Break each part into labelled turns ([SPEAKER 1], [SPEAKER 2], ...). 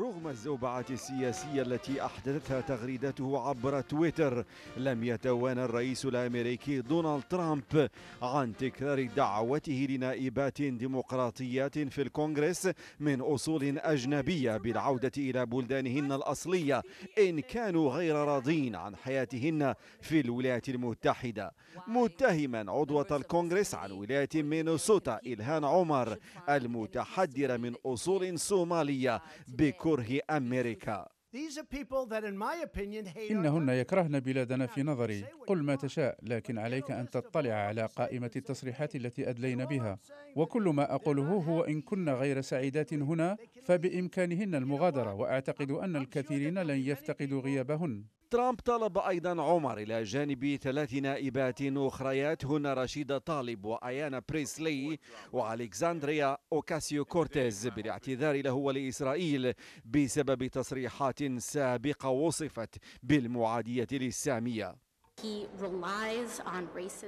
[SPEAKER 1] رغم الزوبعة السياسية التي أحدثتها تغريدته عبر تويتر لم يتوانى الرئيس الأمريكي دونالد ترامب عن تكرار دعوته لنائبات ديمقراطيات في الكونغرس من أصول أجنبية بالعودة إلى بلدانهن الأصلية إن كانوا غير راضين عن حياتهن في الولايات المتحدة متهما عضوة الكونغرس عن ولاية مينوسوتا إلهان عمر المتحدرة من أصول صومالية بك
[SPEAKER 2] كره أمريكا إنهن يكرهن بلادنا في نظري قل ما تشاء لكن عليك أن تطلع على قائمة التصريحات التي أدلينا بها وكل ما أقوله هو إن كن غير سعيدات هنا فبإمكانهن المغادرة وأعتقد أن الكثيرين لن يفتقدوا غيابهن ترامب طلب أيضا عمر
[SPEAKER 1] إلى جانب ثلاث نائبات أخريات هنا رشيدة طالب وأيانا بريسلي وألكساندريا أوكاسيو كورتيز بالاعتذار له ولإسرائيل بسبب تصريحات سابقة وصفت بالمعادية للسامية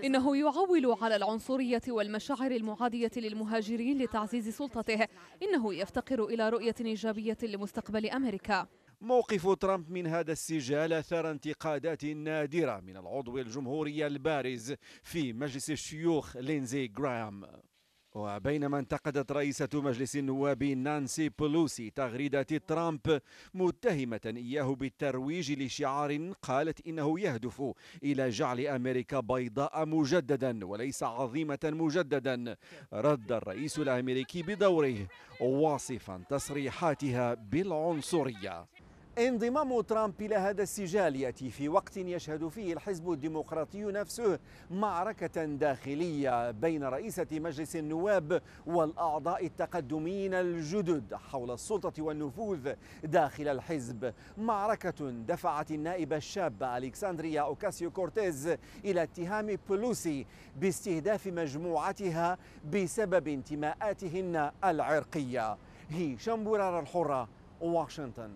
[SPEAKER 3] إنه يعول على العنصرية والمشاعر المعادية للمهاجرين لتعزيز سلطته إنه يفتقر إلى رؤية إيجابية لمستقبل أمريكا
[SPEAKER 1] موقف ترامب من هذا السجال اثار انتقادات نادره من العضو الجمهوري البارز في مجلس الشيوخ لينزي غرام وبينما انتقدت رئيسة مجلس النواب نانسي بولوسي تغريدة ترامب متهمة إياه بالترويج لشعار قالت إنه يهدف إلى جعل أمريكا بيضاء مجددا وليس عظيمة مجددا رد الرئيس الأمريكي بدوره واصفا تصريحاتها بالعنصرية انضمام ترامب إلى هذا السجال يأتي في وقت يشهد فيه الحزب الديمقراطي نفسه معركة داخلية بين رئيسة مجلس النواب والأعضاء التقدميين الجدد حول السلطة والنفوذ داخل الحزب معركة دفعت النائبة الشابة ألكسندريا أوكاسيو كورتيز إلى اتهام بلوسي باستهداف مجموعتها بسبب انتماءاتهن العرقية هي شامبورار الحرة واشنطن